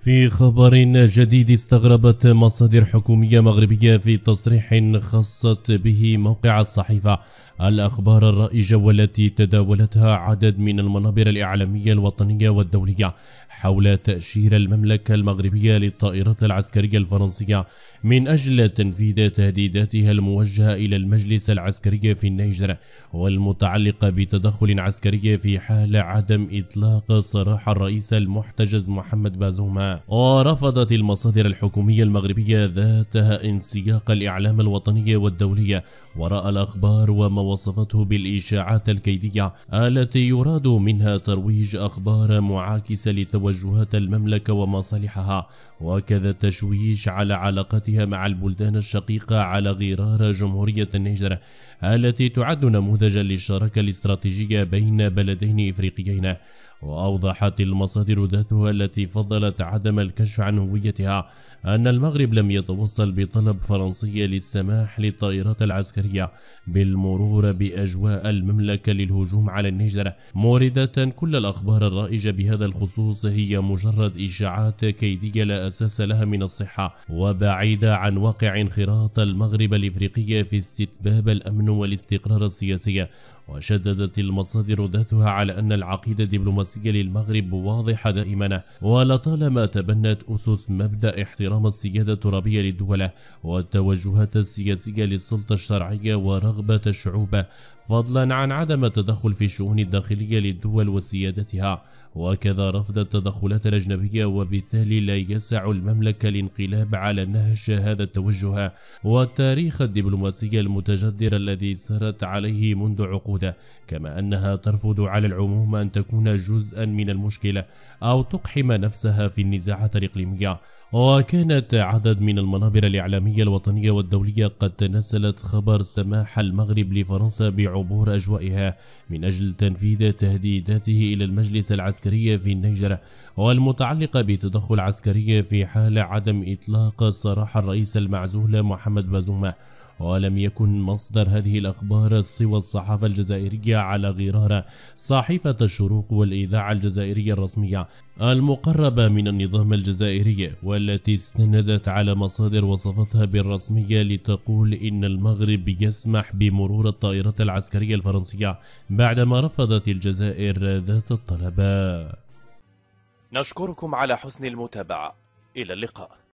في خبر جديد استغربت مصادر حكومية مغربية في تصريح خصت به موقع الصحيفة الأخبار الرائجة والتي تداولتها عدد من المنابر الإعلامية الوطنية والدولية حول تأشير المملكة المغربية للطائرات العسكرية الفرنسية من أجل تنفيذ تهديداتها الموجهة إلى المجلس العسكري في النيجر والمتعلقة بتدخل عسكري في حال عدم إطلاق سراح الرئيس المحتجز محمد بازوما ورفضت المصادر الحكومية المغربية ذاتها انسياق الإعلام الوطني والدولي وراء الأخبار وما وصفته بالإشاعات الكيدية التي يراد منها ترويج أخبار معاكسة لتوجهات المملكة ومصالحها وكذا التشويش على علاقتها مع البلدان الشقيقة على غرار جمهورية النيجر التي تعد نموذجا للشراكة الاستراتيجية بين بلدين إفريقيين وأوضحت المصادر ذاتها التي فضلت عدم الكشف عن هويتها أن المغرب لم يتوصل بطلب فرنسي للسماح للطائرات العسكرية بالمرور بأجواء المملكة للهجوم على النيجر موردة كل الأخبار الرائجة بهذا الخصوص هي مجرد إشاعات كيدية لا أساس لها من الصحة وبعيدة عن واقع انخراط المغرب الإفريقي في استتباب الأمن والاستقرار السياسي وشددت المصادر ذاتها على أن العقيدة الدبلوماسية للمغرب واضحة دائما ولطالما تبنت أسس مبدأ احترام السيادة الترابية للدولة والتوجهات السياسية للسلطة الشرعية ورغبة الشعوب فضلا عن عدم التدخل في الشؤون الداخلية للدول وسيادتها وكذا رفض التدخلات الأجنبية وبالتالي لا يسع المملكة الانقلاب على نهج هذا التوجه والتاريخ الدبلوماسي المتجذر الذي سرت عليه منذ عقود الموجودة كما أنها ترفض على العموم أن تكون جزءا من المشكلة أو تقحم نفسها في النزاعات الإقليمية وكانت عدد من المنابر الإعلامية الوطنية والدولية قد تناسلت خبر سماح المغرب لفرنسا بعبور أجوائها من أجل تنفيذ تهديداته إلى المجلس العسكري في النيجر والمتعلقة بتدخل عسكري في حال عدم إطلاق سراح الرئيس المعزول محمد بازوما ولم يكن مصدر هذه الأخبار سوى الصحافة الجزائرية على غرار صحيفة الشروق والإذاعة الجزائرية الرسمية المقربة من النظام الجزائري والتي استندت على مصادر وصفتها بالرسمية لتقول إن المغرب يسمح بمرور الطائرات العسكرية الفرنسية بعدما رفضت الجزائر ذات الطلب نشكركم على حسن المتابعة إلى اللقاء